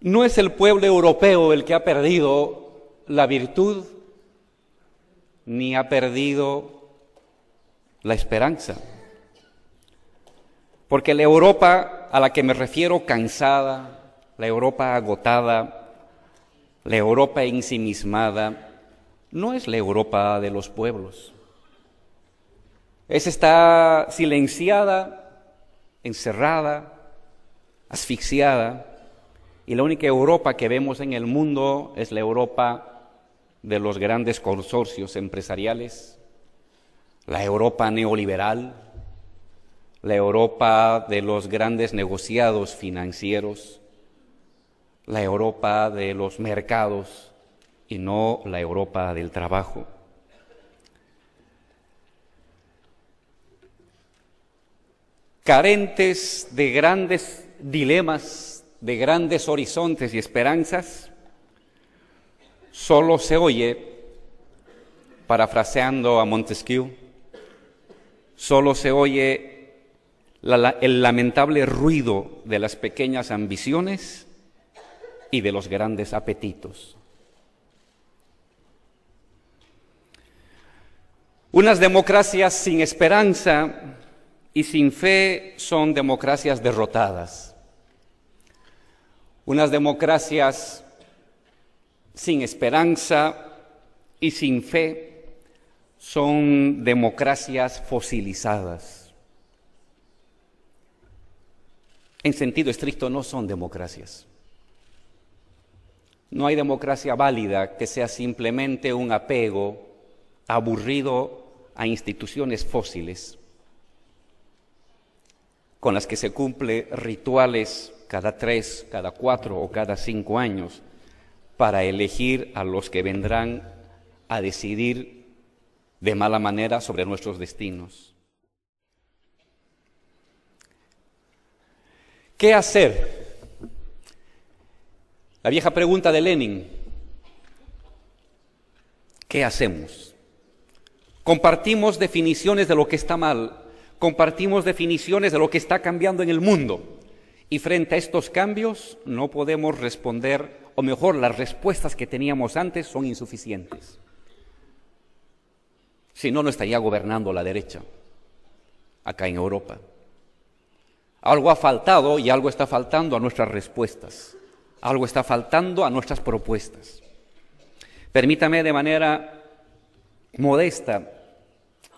No es el pueblo europeo el que ha perdido la virtud ni ha perdido la esperanza. Porque la Europa a la que me refiero cansada, la Europa agotada, la Europa ensimismada, no es la Europa de los pueblos. Es está silenciada, encerrada, asfixiada y la única Europa que vemos en el mundo es la Europa de los grandes consorcios empresariales, la Europa neoliberal, la Europa de los grandes negociados financieros, la Europa de los mercados y no la Europa del trabajo. Carentes de grandes dilemas de grandes horizontes y esperanzas, solo se oye, parafraseando a Montesquieu, solo se oye el lamentable ruido de las pequeñas ambiciones y de los grandes apetitos. Unas democracias sin esperanza y sin fe son democracias derrotadas. Unas democracias sin esperanza y sin fe son democracias fosilizadas. En sentido estricto no son democracias. No hay democracia válida que sea simplemente un apego aburrido a instituciones fósiles con las que se cumple rituales cada tres, cada cuatro o cada cinco años para elegir a los que vendrán a decidir de mala manera sobre nuestros destinos. ¿Qué hacer? La vieja pregunta de Lenin. ¿Qué hacemos? Compartimos definiciones de lo que está mal, compartimos definiciones de lo que está cambiando en el mundo. Y frente a estos cambios no podemos responder, o mejor, las respuestas que teníamos antes son insuficientes. Si no, no estaría gobernando la derecha acá en Europa. Algo ha faltado y algo está faltando a nuestras respuestas. Algo está faltando a nuestras propuestas. Permítame de manera modesta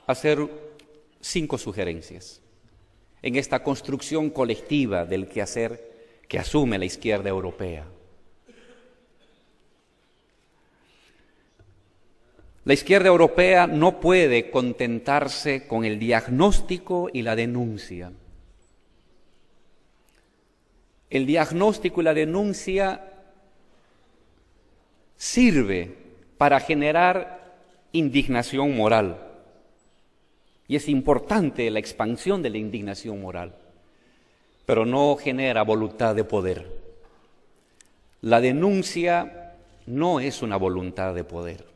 hacer cinco sugerencias en esta construcción colectiva del quehacer que asume la izquierda europea. La izquierda europea no puede contentarse con el diagnóstico y la denuncia. El diagnóstico y la denuncia sirve para generar indignación moral y es importante la expansión de la indignación moral, pero no genera voluntad de poder. La denuncia no es una voluntad de poder.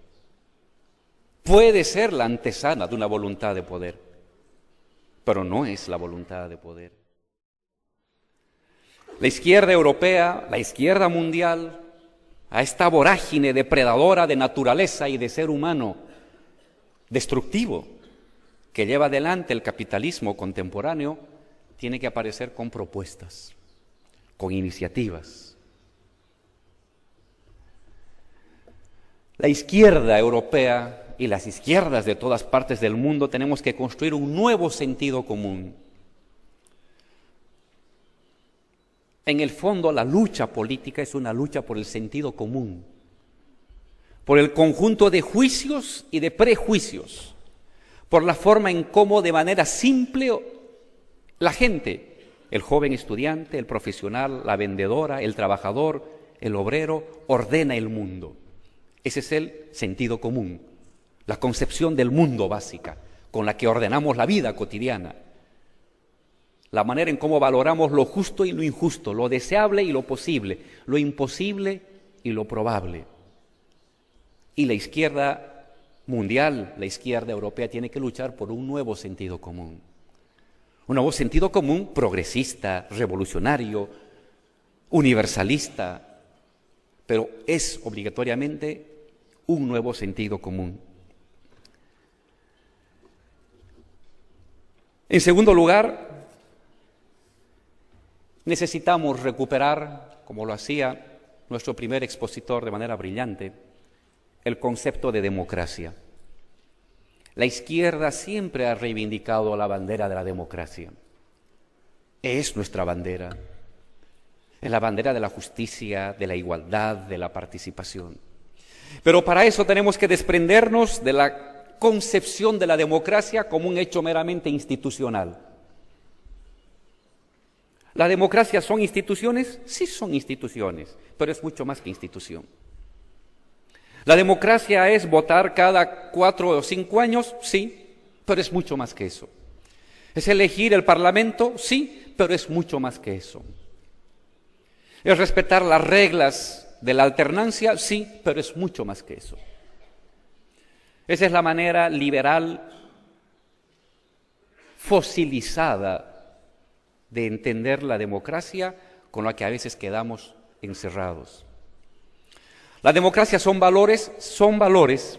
Puede ser la antesana de una voluntad de poder, pero no es la voluntad de poder. La izquierda europea, la izquierda mundial, a esta vorágine depredadora de naturaleza y de ser humano, destructivo, que lleva adelante el capitalismo contemporáneo tiene que aparecer con propuestas, con iniciativas. La izquierda europea y las izquierdas de todas partes del mundo tenemos que construir un nuevo sentido común. En el fondo, la lucha política es una lucha por el sentido común, por el conjunto de juicios y de prejuicios por la forma en cómo de manera simple la gente, el joven estudiante, el profesional, la vendedora, el trabajador, el obrero, ordena el mundo. Ese es el sentido común, la concepción del mundo básica con la que ordenamos la vida cotidiana, la manera en cómo valoramos lo justo y lo injusto, lo deseable y lo posible, lo imposible y lo probable. Y la izquierda mundial, la izquierda europea tiene que luchar por un nuevo sentido común. Un nuevo sentido común progresista, revolucionario, universalista, pero es obligatoriamente un nuevo sentido común. En segundo lugar, necesitamos recuperar, como lo hacía nuestro primer expositor de manera brillante, el concepto de democracia. La izquierda siempre ha reivindicado la bandera de la democracia. Es nuestra bandera. Es la bandera de la justicia, de la igualdad, de la participación. Pero para eso tenemos que desprendernos de la concepción de la democracia como un hecho meramente institucional. ¿La democracia son instituciones? Sí son instituciones, pero es mucho más que institución. ¿La democracia es votar cada cuatro o cinco años? Sí, pero es mucho más que eso. ¿Es elegir el Parlamento? Sí, pero es mucho más que eso. ¿Es respetar las reglas de la alternancia? Sí, pero es mucho más que eso. Esa es la manera liberal fosilizada de entender la democracia con la que a veces quedamos encerrados. La democracia son valores, son valores,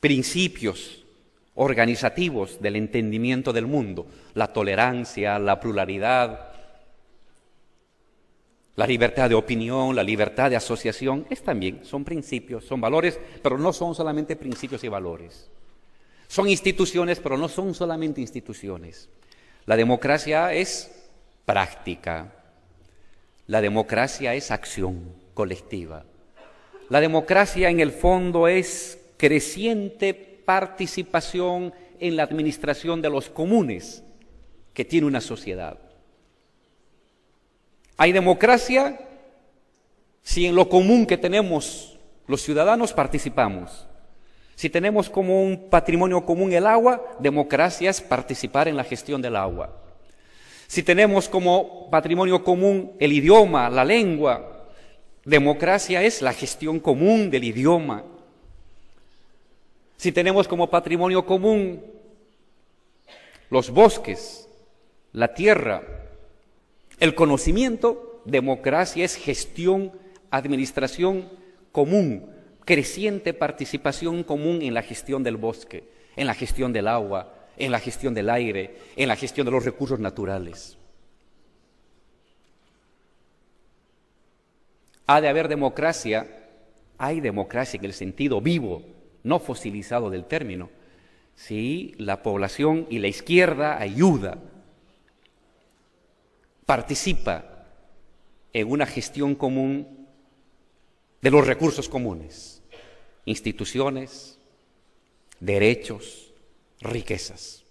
principios organizativos del entendimiento del mundo, la tolerancia, la pluralidad, la libertad de opinión, la libertad de asociación, es también, son principios, son valores, pero no son solamente principios y valores. Son instituciones, pero no son solamente instituciones. La democracia es práctica. La democracia es acción colectiva. La democracia en el fondo es creciente participación en la administración de los comunes que tiene una sociedad. Hay democracia si en lo común que tenemos los ciudadanos participamos. Si tenemos como un patrimonio común el agua, democracia es participar en la gestión del agua. Si tenemos como patrimonio común el idioma, la lengua, Democracia es la gestión común del idioma. Si tenemos como patrimonio común los bosques, la tierra, el conocimiento, democracia es gestión, administración común, creciente participación común en la gestión del bosque, en la gestión del agua, en la gestión del aire, en la gestión de los recursos naturales. ha de haber democracia, hay democracia en el sentido vivo, no fosilizado del término, si la población y la izquierda ayuda, participa en una gestión común de los recursos comunes, instituciones, derechos, riquezas.